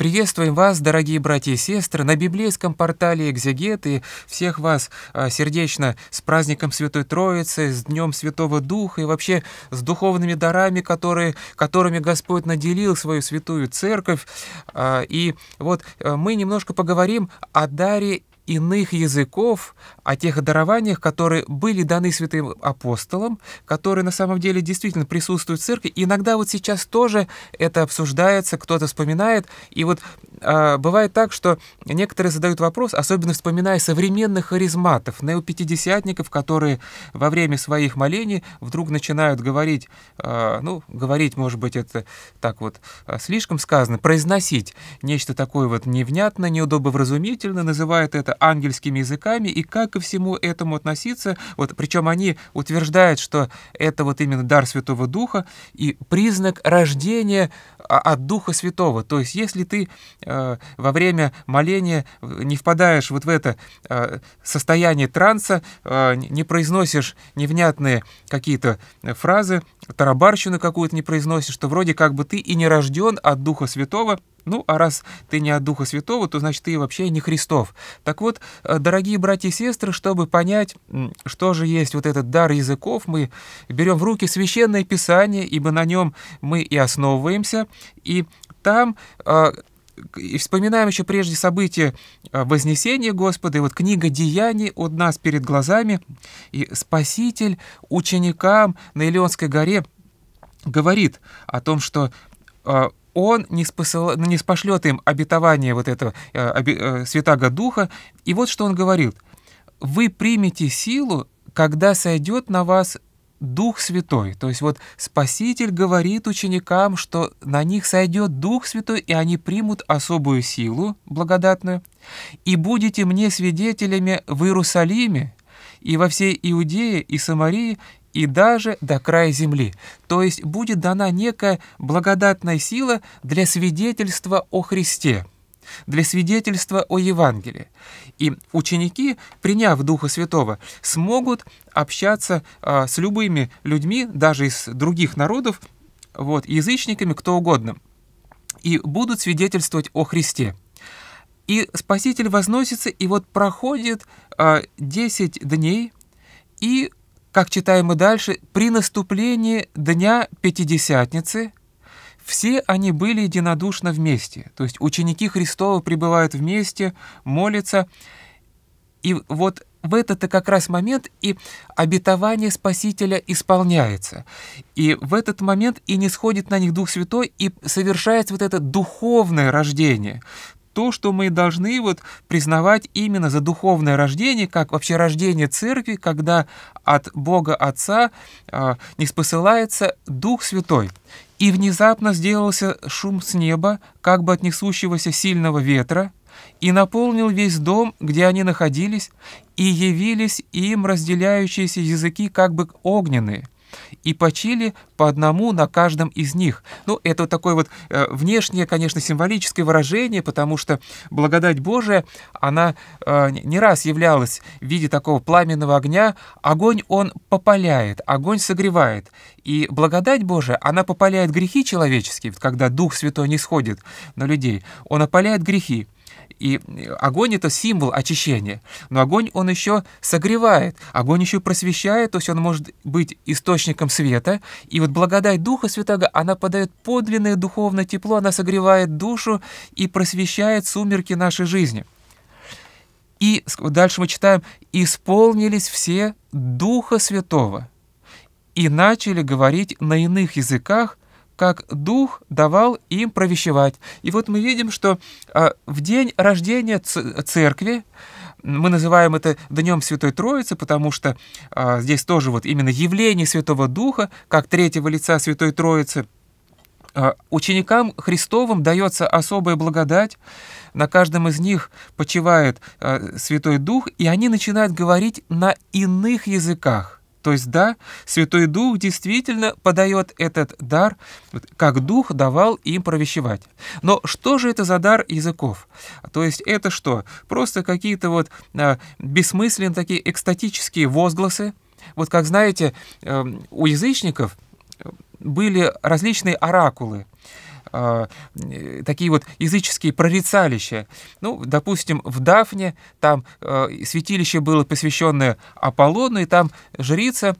Приветствуем вас, дорогие братья и сестры, на библейском портале «Экзегеты». Всех вас а, сердечно с праздником Святой Троицы, с Днем Святого Духа и вообще с духовными дарами, которые, которыми Господь наделил свою святую церковь. А, и вот э, мы немножко поговорим о даре иных языков, о тех дарованиях, которые были даны святым апостолам, которые на самом деле действительно присутствуют в церкви. иногда вот сейчас тоже это обсуждается, кто-то вспоминает. И вот а, бывает так, что некоторые задают вопрос, особенно вспоминая современных харизматов, неопятидесятников, которые во время своих молений вдруг начинают говорить, а, ну, говорить, может быть, это так вот а, слишком сказано, произносить нечто такое вот невнятно, невнятное, вразумительно называют это ангельскими языками, и как ко всему этому относиться. Вот, причем они утверждают, что это вот именно дар Святого Духа и признак рождения а, от Духа Святого. То есть, если ты э, во время моления не впадаешь вот в это э, состояние транса, э, не произносишь невнятные какие-то фразы, тарабарщину какую-то не произносишь, что вроде как бы ты и не рожден от Духа Святого, ну, а раз ты не от Духа Святого, то значит ты вообще не Христов. Так вот, э, дорогие братья и сестры, чтобы понять, что же есть вот этот дар языков, мы берем в руки священное писание, ибо на нем мы и основываемся, и там э, и вспоминаем еще прежде события э, Вознесения Господа, и вот книга «Деяний» у нас перед глазами, и Спаситель ученикам на Илионской горе говорит о том, что он не, спосыл, не спошлет им обетование вот этого э, обе, э, Святаго Духа. И вот что он говорит. «Вы примете силу, когда сойдет на вас Дух Святой. То есть вот Спаситель говорит ученикам, что на них сойдет Дух Святой, и они примут особую силу благодатную. «И будете мне свидетелями в Иерусалиме, и во всей Иудее, и Самарии, и даже до края земли, то есть будет дана некая благодатная сила для свидетельства о Христе, для свидетельства о Евангелии. И ученики, приняв Духа Святого, смогут общаться а, с любыми людьми, даже из других народов, вот, язычниками, кто угодно, и будут свидетельствовать о Христе. И Спаситель возносится, и вот проходит а, 10 дней, и как читаем мы дальше, при наступлении Дня Пятидесятницы все они были единодушно вместе. То есть ученики Христова пребывают вместе, молятся. И вот в этот-то как раз момент и обетование Спасителя исполняется. И в этот момент и не сходит на них Дух Святой, и совершается вот это духовное рождение то, что мы должны вот признавать именно за духовное рождение, как вообще рождение церкви, когда от Бога Отца э, не спосылается Дух Святой. И внезапно сделался шум с неба, как бы от несущегося сильного ветра, и наполнил весь дом, где они находились, и явились им разделяющиеся языки как бы огненные – и почили по одному на каждом из них. Ну, это вот такое вот э, внешнее, конечно, символическое выражение, потому что благодать Божия, она э, не раз являлась в виде такого пламенного огня. Огонь он попаляет, огонь согревает. И благодать Божия, она попаляет грехи человеческие, когда Дух Святой не сходит на людей. Он опаляет грехи. И огонь — это символ очищения. Но огонь, он еще согревает, огонь еще просвещает, то есть он может быть источником света. И вот благодать Духа Святого, она подает подлинное духовное тепло, она согревает душу и просвещает сумерки нашей жизни. И дальше мы читаем, «Исполнились все Духа Святого» и начали говорить на иных языках, как Дух давал им провещевать. И вот мы видим, что а, в день рождения церкви, мы называем это Днем Святой Троицы, потому что а, здесь тоже вот именно явление Святого Духа, как третьего лица Святой Троицы, а, Ученикам Христовым дается особая благодать, на каждом из них почивает Святой Дух, и они начинают говорить на иных языках. То есть, да, Святой Дух действительно подает этот дар, как Дух давал им провещевать. Но что же это за дар языков? То есть это что? Просто какие-то вот а, бессмысленные такие экстатические возгласы. Вот как знаете, эм, у язычников были различные оракулы. А, э, такие вот языческие прорицалища. Ну, допустим, в Дафне там э, святилище было посвященное Аполлону, и там жрица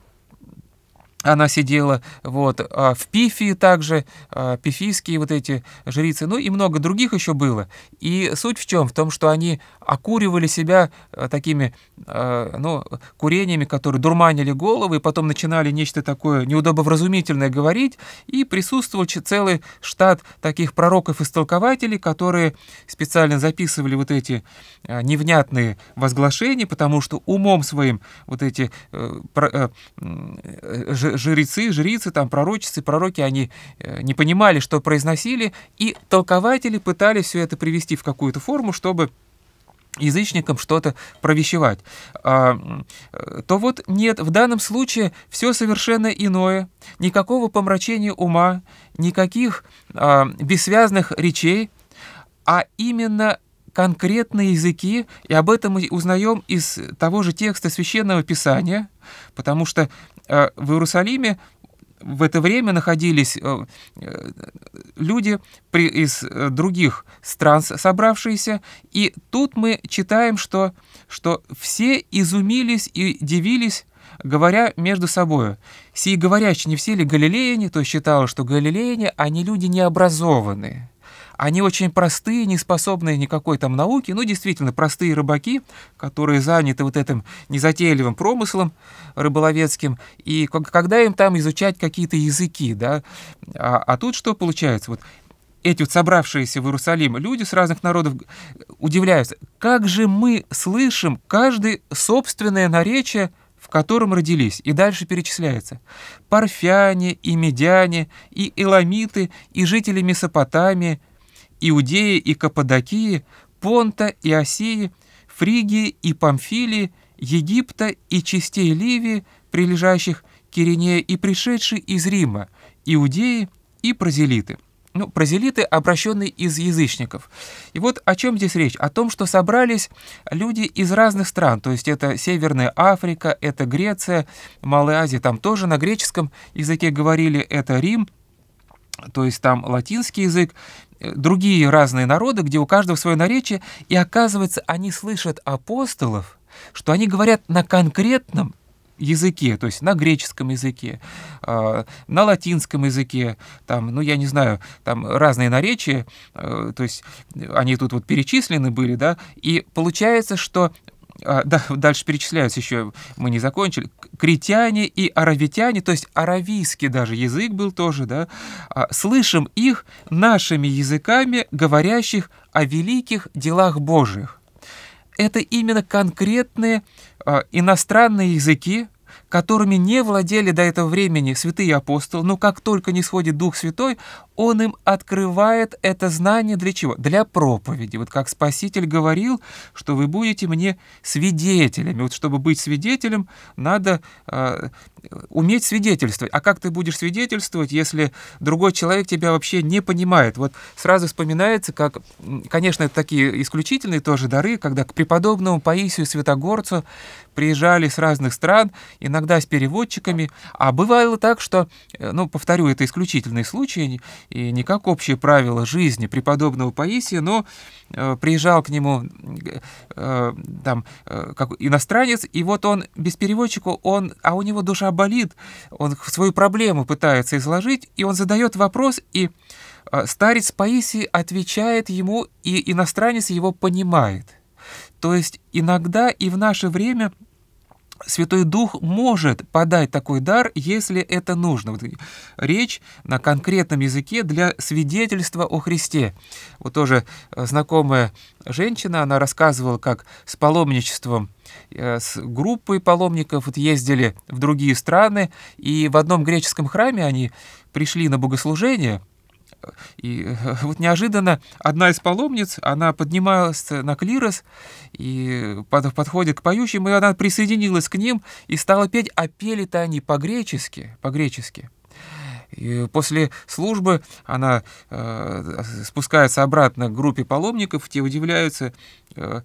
она сидела, вот, а в Пифии также, а, пифийские вот эти жрицы, ну и много других еще было. И суть в чем? В том, что они окуривали себя а, такими, а, ну, курениями, которые дурманили головы, и потом начинали нечто такое неудобовразумительное говорить, и присутствовал целый штат таких пророков-истолкователей, которые специально записывали вот эти а, невнятные возглашения, потому что умом своим вот эти э, про, э, э жрецы, жрицы, там пророчицы, пророки, они э, не понимали, что произносили, и толкователи пытались все это привести в какую-то форму, чтобы язычникам что-то провещевать, а, э, то вот нет, в данном случае все совершенно иное, никакого помрачения ума, никаких а, бессвязных речей, а именно конкретные языки, и об этом мы узнаем из того же текста Священного Писания, потому что э, в Иерусалиме в это время находились э, э, люди из других стран собравшиеся, и тут мы читаем, что, что все изумились и дивились, говоря между собой, «Сии говорящие, не все ли галилеяне?» То есть считалось, что галилеяне, они люди необразованные. Они очень простые, не способные никакой там науки, ну, действительно, простые рыбаки, которые заняты вот этим незатейливым промыслом рыболовецким, и когда им там изучать какие-то языки, да, а, а тут что получается? Вот эти вот собравшиеся в Иерусалим люди с разных народов э, удивляются, как же мы слышим каждый собственное наречие, в котором родились, и дальше перечисляется. Парфяне, и медяне, и эламиты, и жители Месопотамии, Иудеи и Каппадокии, Понта и Осии, Фригии и Памфилии, Египта и частей Ливии, прилежащих к Киринея и пришедшие из Рима, Иудеи и Прозелиты. ну, прозелиты, обращенные из язычников. И вот о чем здесь речь? О том, что собрались люди из разных стран, то есть это Северная Африка, это Греция, Малая Азия, там тоже на греческом языке говорили, это Рим, то есть там латинский язык, другие разные народы, где у каждого свое наречие, и оказывается, они слышат апостолов, что они говорят на конкретном языке, то есть на греческом языке, а, на латинском языке, там, ну, я не знаю, там разные наречия, э, то есть они тут вот перечислены были, да, и получается, что а, да, дальше перечисляются еще, мы не закончили, критяне и аравитяне, то есть аравийский даже язык был тоже, да, а, слышим их нашими языками, говорящих о великих делах Божьих. Это именно конкретные а, иностранные языки, которыми не владели до этого времени святые апостолы, но как только не сходит Дух Святой, Он им открывает это знание для чего? Для проповеди. Вот как Спаситель говорил, что вы будете мне свидетелями. Вот чтобы быть свидетелем, надо э, уметь свидетельствовать. А как ты будешь свидетельствовать, если другой человек тебя вообще не понимает? Вот сразу вспоминается, как, конечно, это такие исключительные тоже дары, когда к преподобному Паисию Святогорцу приезжали с разных стран, и на иногда с переводчиками, а бывало так, что, э, ну, повторю, это исключительный случай, и не как общее правило жизни преподобного Паисия, но э, приезжал к нему э, э, там э, как иностранец, и вот он без переводчика, он, а у него душа болит, он свою проблему пытается изложить, и он задает вопрос, и э, старец Паисий отвечает ему, и иностранец его понимает. То есть иногда и в наше время – Святой Дух может подать такой дар, если это нужно. Вот речь на конкретном языке для свидетельства о Христе. Вот тоже э, знакомая женщина, она рассказывала, как с паломничеством, э, с группой паломников вот ездили в другие страны, и в одном греческом храме они пришли на богослужение – и вот неожиданно одна из паломниц, она поднималась на клирос и подходит к поющим, и она присоединилась к ним и стала петь, а пели-то они по-гречески, по-гречески. И после службы она э, спускается обратно к группе паломников, те удивляются, э,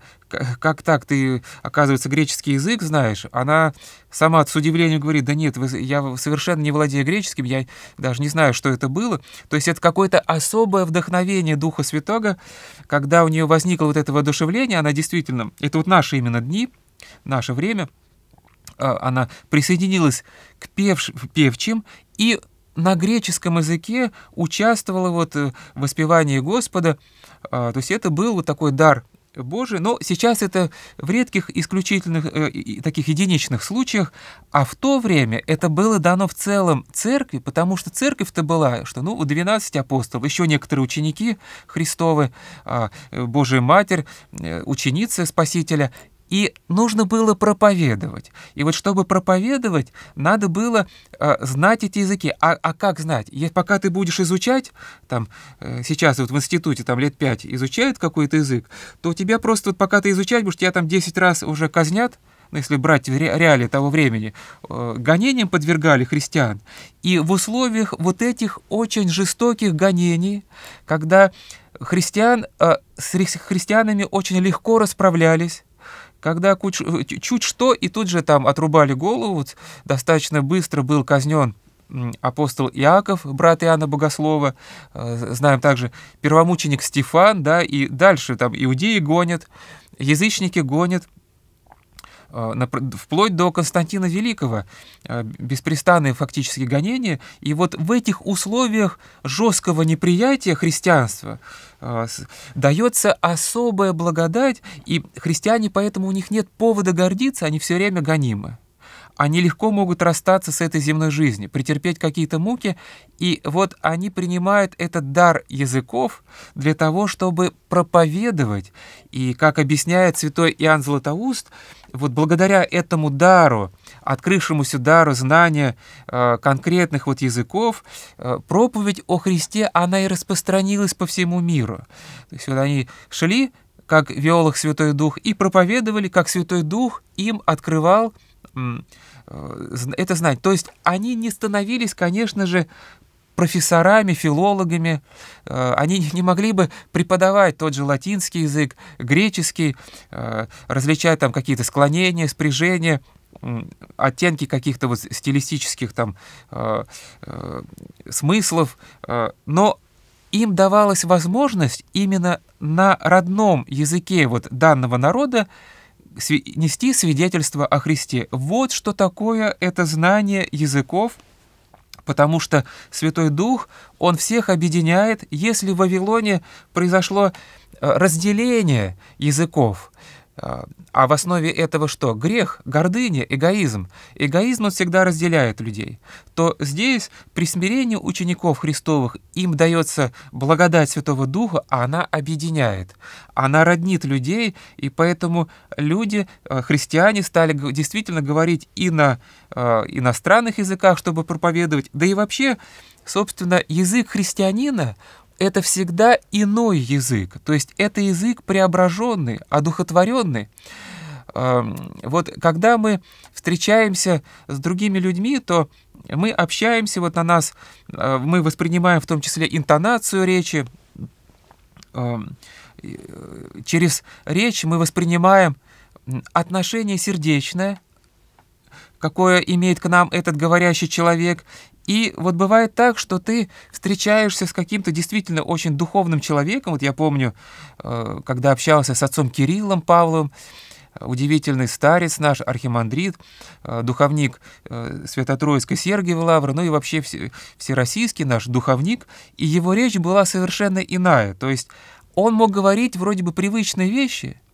как так ты, оказывается, греческий язык знаешь? Она сама с удивлением говорит, да нет, вы, я совершенно не владею греческим, я даже не знаю, что это было. То есть это какое-то особое вдохновение Духа Святого, когда у нее возникло вот это воодушевление, она действительно, это вот наши именно дни, наше время, э, она присоединилась к певш, певчим и на греческом языке участвовала вот э, в воспевании Господа. А, то есть это был вот такой дар Божий, но сейчас это в редких исключительных э, таких единичных случаях, а в то время это было дано в целом церкви, потому что церковь-то была, что ну у 12 апостолов, еще некоторые ученики Христовы, а, э, Божия Матерь, ученицы Спасителя, и нужно было проповедовать. И вот чтобы проповедовать, надо было э, знать эти языки. А, а как знать? Если, пока ты будешь изучать, там, э, сейчас вот в институте там, лет пять изучают какой-то язык, то у тебя просто, вот, пока ты изучать будешь, тебя там 10 раз уже казнят, ну, если брать ре реалии того времени, э, гонениям подвергали христиан. И в условиях вот этих очень жестоких гонений, когда христиан э, с христианами очень легко расправлялись, когда куч, э, чуть что, и тут же там отрубали голову. Достаточно быстро был казнен апостол Иаков, брат Иоанна Богослова, э, знаем также первомученик Стефан, да, и дальше там иудеи гонят, язычники гонят, Э, вплоть до Константина Великого, э, беспрестанные фактически гонения. И вот в этих условиях жесткого неприятия христианства э, дается особая благодать, и христиане поэтому у них нет повода гордиться, они все время гонимы. Они легко могут расстаться с этой земной жизнью, претерпеть какие-то муки, и вот они принимают этот дар языков для того, чтобы проповедовать. И, как объясняет святой Иоанн Златоуст, вот благодаря этому дару, открывшемуся дару знания э, конкретных вот языков, э, проповедь о Христе, она и распространилась по всему миру. То есть вот они шли, как вел их Святой Дух, и проповедовали, как Святой Дух им открывал Э, это знать. То есть они не становились, конечно же, профессорами, филологами. Э, они не могли бы преподавать тот же латинский язык, греческий, э, различать там какие-то склонения, спряжения, оттенки каких-то вот стилистических там смыслов. Но им давалась возможность именно на родном языке вот данного народа нести свидетельство о Христе. Вот что такое это знание языков, потому что Святой Дух, Он всех объединяет. Если в Вавилоне произошло э, разделение языков, а в основе этого что? Грех, гордыня, эгоизм. Эгоизм он всегда разделяет людей. То здесь при смирении учеников Христовых им дается благодать Святого Духа, а она объединяет. Она роднит людей, и поэтому люди, э, христиане, стали действительно говорить и на э, иностранных языках, чтобы проповедовать, да и вообще, собственно, язык христианина, это всегда иной язык, то есть это язык преображенный, одухотворенный. Эм, вот когда мы встречаемся с другими людьми, то мы общаемся, вот на нас, э, мы воспринимаем в том числе интонацию речи, эм, э, через речь мы воспринимаем отношение сердечное, какое имеет к нам этот говорящий человек, и вот бывает так, что ты встречаешься с каким-то действительно очень духовным человеком. Вот я помню, э, когда общался с отцом Кириллом Павловым, э, удивительный старец наш, архимандрит, э, духовник Святотроицкой Сергиева Лавры, ну и вообще всероссийский наш духовник, и его речь была совершенно иная. То есть он мог говорить вроде бы привычные вещи –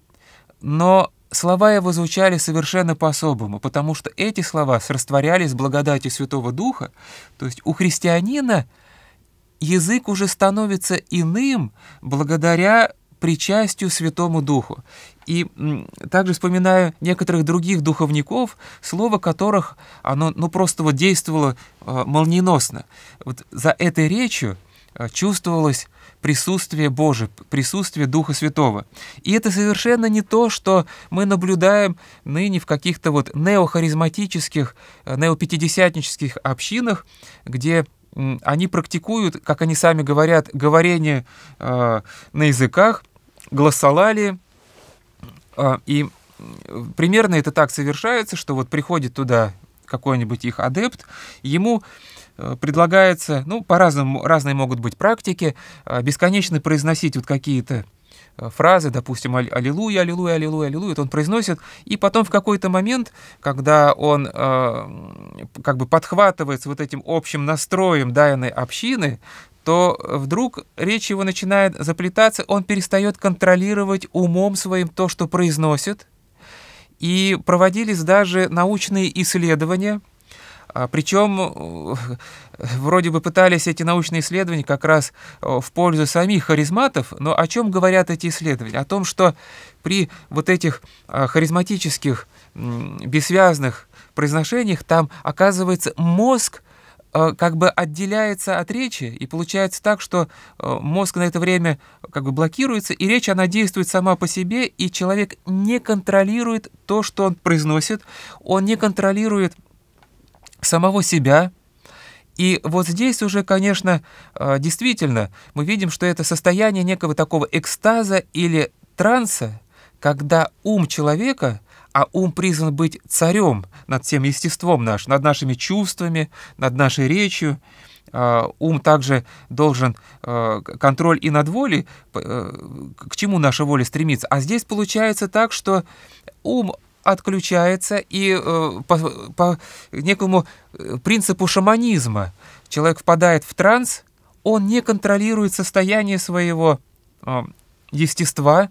но слова его звучали совершенно по-особому, потому что эти слова растворялись благодатью Святого Духа, то есть у христианина язык уже становится иным благодаря причастию Святому Духу. И также вспоминаю некоторых других духовников, слово которых оно ну, просто вот действовало э, молниеносно. Вот за этой речью э, чувствовалось присутствие Божие, присутствие Духа Святого. И это совершенно не то, что мы наблюдаем ныне в каких-то вот неохаризматических, э, неопятидесятнических общинах, где они практикуют, как они сами говорят, говорение э, на языках, гласолалии. Э, и примерно это так совершается, что вот приходит туда какой-нибудь их адепт, ему Э, предлагается, ну, по-разному, разные могут быть практики, э, бесконечно произносить вот какие-то э, фразы, допустим, «Аллилуйя, аллилуйя, аллилуйя, аллилуйя», это он произносит, и потом в какой-то момент, когда он э, как бы подхватывается вот этим общим настроем данной общины, то вдруг речь его начинает заплетаться, он перестает контролировать умом своим то, что произносит, и проводились даже научные исследования – а Причем э, вроде бы пытались эти научные исследования как раз э, в пользу самих харизматов, но о чем говорят эти исследования? О том, что при вот этих э, харизматических бессвязных произношениях там оказывается мозг как бы отделяется от речи, и получается так, что мозг на это время как бы блокируется, и речь, она действует сама по себе, и человек не контролирует то, что он произносит, он не контролирует самого себя. И вот здесь уже, конечно, э, действительно, мы видим, что это состояние некого такого экстаза или транса, когда ум человека, а ум призван быть царем над всем естеством наш, над нашими чувствами, над нашей речью, э, ум также должен э, контроль и над волей, к чему наша воля стремится. А здесь получается так, что ум отключается и э, по, по некому э, принципу шаманизма человек впадает в транс, он не контролирует состояние своего э, естества,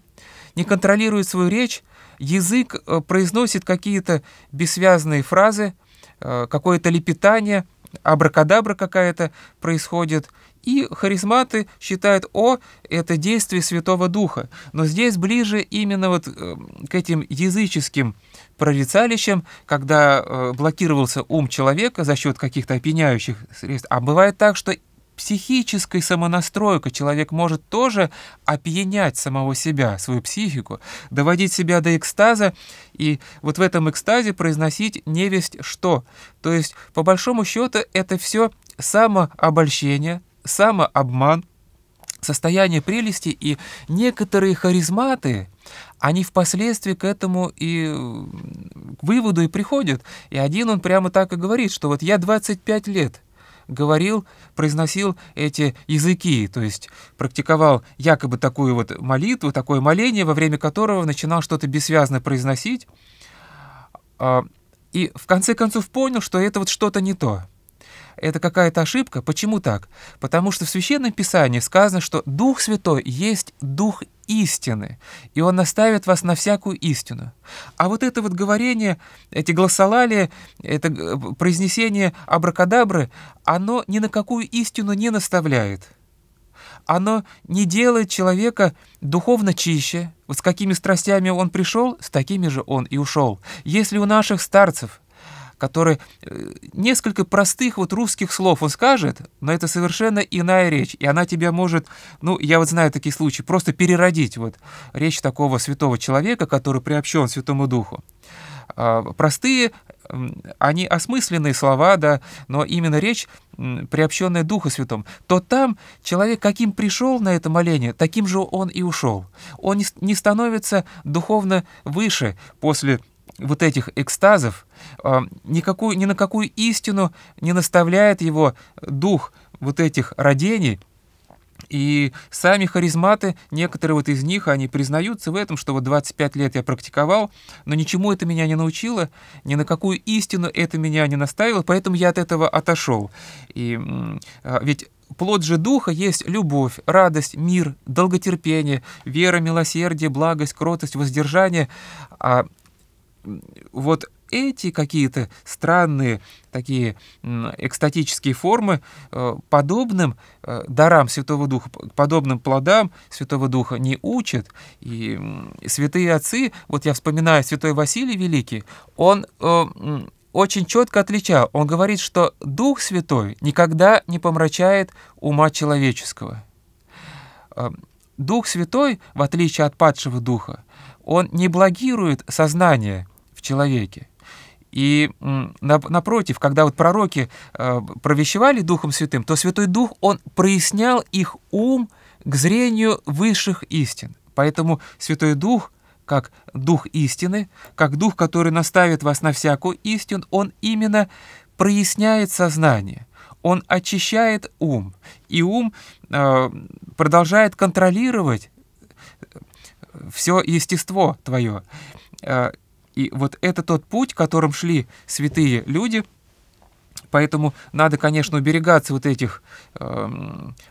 не контролирует свою речь, язык э, произносит какие-то бессвязные фразы, э, какое-то лепетание, абракадабра какая-то происходит, и харизматы считают О — это действие Святого Духа. Но здесь ближе именно вот э, к этим языческим прорицалищам, когда э, блокировался ум человека за счет каких-то опьяняющих средств. А бывает так, что психической самонастройка человек может тоже опьянять самого себя, свою психику, доводить себя до экстаза и вот в этом экстазе произносить невесть что. То есть, по большому счету, это все самообольщение, самообман, состояние прелести и некоторые харизматы, они впоследствии к этому и к выводу и приходят. И один он прямо так и говорит, что вот я 25 лет говорил, произносил эти языки, то есть практиковал якобы такую вот молитву, такое моление, во время которого начинал что-то бессвязно произносить, а, и в конце концов понял, что это вот что-то не то. Это какая-то ошибка. Почему так? Потому что в Священном Писании сказано, что Дух Святой есть Дух истины, и Он наставит вас на всякую истину. А вот это вот говорение, эти гласолалии, это э, произнесение абракадабры, оно ни на какую истину не наставляет. Оно не делает человека духовно чище. Вот с какими страстями он пришел, с такими же он и ушел. Если у наших старцев который э, несколько простых вот русских слов он скажет, но это совершенно иная речь, и она тебя может, ну, я вот знаю такие случаи, просто переродить вот речь такого святого человека, который приобщен Святому Духу. А, простые, они осмысленные слова, да, но именно речь, приобщенная Духа Святым. то там человек, каким пришел на это моление, таким же он и ушел. Он не становится духовно выше после вот этих экстазов а, никакую, ни на какую истину не наставляет его дух вот этих родений, и сами харизматы, некоторые вот из них, они признаются в этом, что вот 25 лет я практиковал, но ничему это меня не научило, ни на какую истину это меня не наставило, поэтому я от этого отошел. И а, ведь плод же духа есть любовь, радость, мир, долготерпение, вера, милосердие, благость, кротость, воздержание. А вот эти какие-то странные такие экстатические формы э, подобным э, дарам Святого Духа, подобным плодам Святого Духа не учат. И святые отцы, вот я вспоминаю святой Василий Великий, он э, очень четко отличал. Он говорит, что Дух Святой никогда не помрачает ума человеческого. Дух Святой, в отличие от падшего Духа, он не блокирует сознание – человеке. И напротив, когда вот пророки э, провещевали Духом Святым, то Святой Дух, он прояснял их ум к зрению высших истин. Поэтому Святой Дух, как Дух истины, как Дух, который наставит вас на всякую истину, он именно проясняет сознание, он очищает ум, и ум э, продолжает контролировать э, все естество твое и вот это тот путь, которым шли святые люди, Поэтому надо, конечно, уберегаться вот этих э,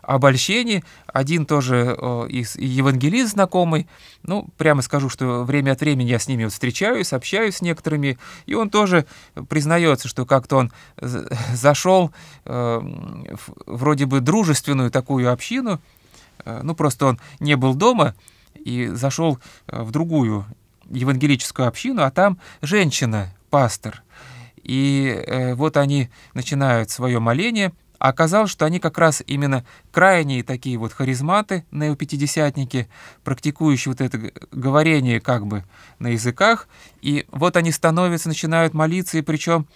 обольщений. Один тоже э, из евангелист знакомый, ну, прямо скажу, что время от времени я с ними вот встречаюсь, общаюсь с некоторыми, и он тоже признается, что как-то он зашел э, вроде бы дружественную такую общину, э, ну, просто он не был дома, и зашел э, в другую евангелическую общину, а там женщина, пастор. И э, вот они начинают свое моление, а оказалось, что они как раз именно крайние такие вот харизматы, неопятидесятники, практикующие вот это говорение как бы на языках. И вот они становятся, начинают молиться, и причем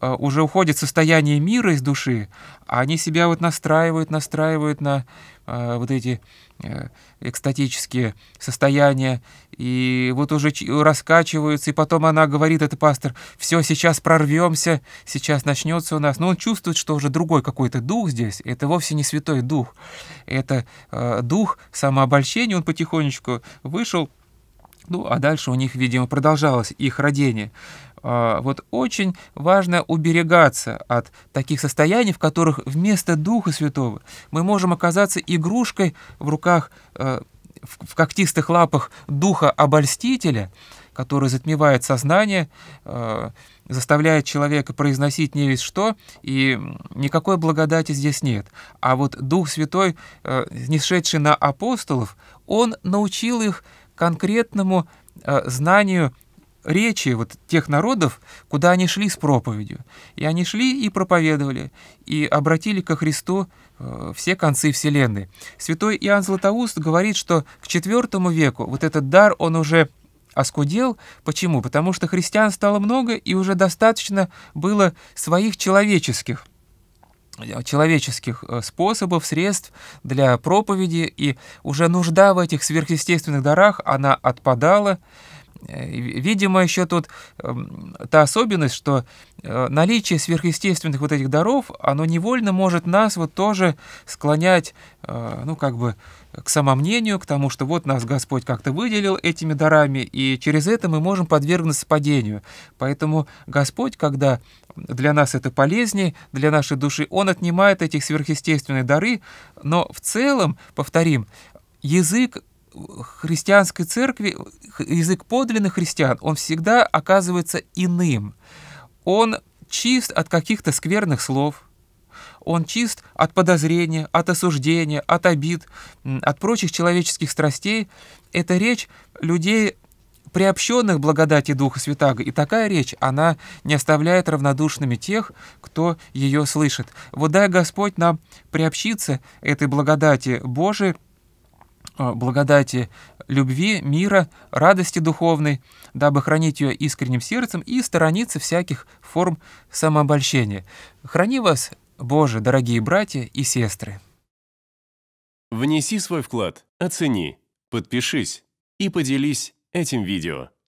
Э, уже уходит состояние мира из души, а они себя вот настраивают, настраивают на э, вот эти э, экстатические состояния, и вот уже раскачиваются, и потом она говорит, это пастор, все, сейчас прорвемся, сейчас начнется у нас. Но он чувствует, что уже другой какой-то дух здесь, это вовсе не святой дух, это э, дух самообольщения, он потихонечку вышел, ну, а дальше у них, видимо, продолжалось их родение. А, вот очень важно уберегаться от таких состояний, в которых вместо Духа Святого мы можем оказаться игрушкой в руках, э, в когтистых лапах Духа обольстителя, который затмевает сознание, э, заставляет человека произносить не весь что, и никакой благодати здесь нет. А вот Дух Святой, э, несшедший на апостолов, он научил их конкретному знанию речи вот тех народов, куда они шли с проповедью. И они шли и проповедовали, и обратили ко Христу э, все концы Вселенной. Святой Иоанн Златоуст говорит, что к IV веку вот этот дар, он уже оскудел. Почему? Потому что христиан стало много, и уже достаточно было своих человеческих э, человеческих э, способов, средств для проповеди, и уже нужда в этих сверхъестественных дарах, она отпадала, Э, видимо, еще тут эм, та особенность, что э, наличие сверхъестественных вот этих даров, оно невольно может нас вот тоже склонять, э, ну, как бы, к самомнению, к тому, что вот нас Господь как-то выделил этими дарами, и через это мы можем подвергнуться падению. Поэтому Господь, когда для нас это полезнее, для нашей души, Он отнимает этих сверхъестественные дары, но в целом, повторим, язык христианской церкви язык подлинных христиан, он всегда оказывается иным. Он чист от каких-то скверных слов, он чист от подозрения, от осуждения, от обид, от прочих человеческих страстей. Это речь людей, приобщенных благодати Духа Святаго. И такая речь, она не оставляет равнодушными тех, кто ее слышит. Вот дай Господь нам приобщиться этой благодати Божией, Э, благодати любви, мира, радости духовной, дабы хранить ее искренним сердцем и сторониться всяких форм самообольщения. Храни вас, Боже, дорогие братья и сестры! Внеси свой вклад, оцени, подпишись и поделись этим видео.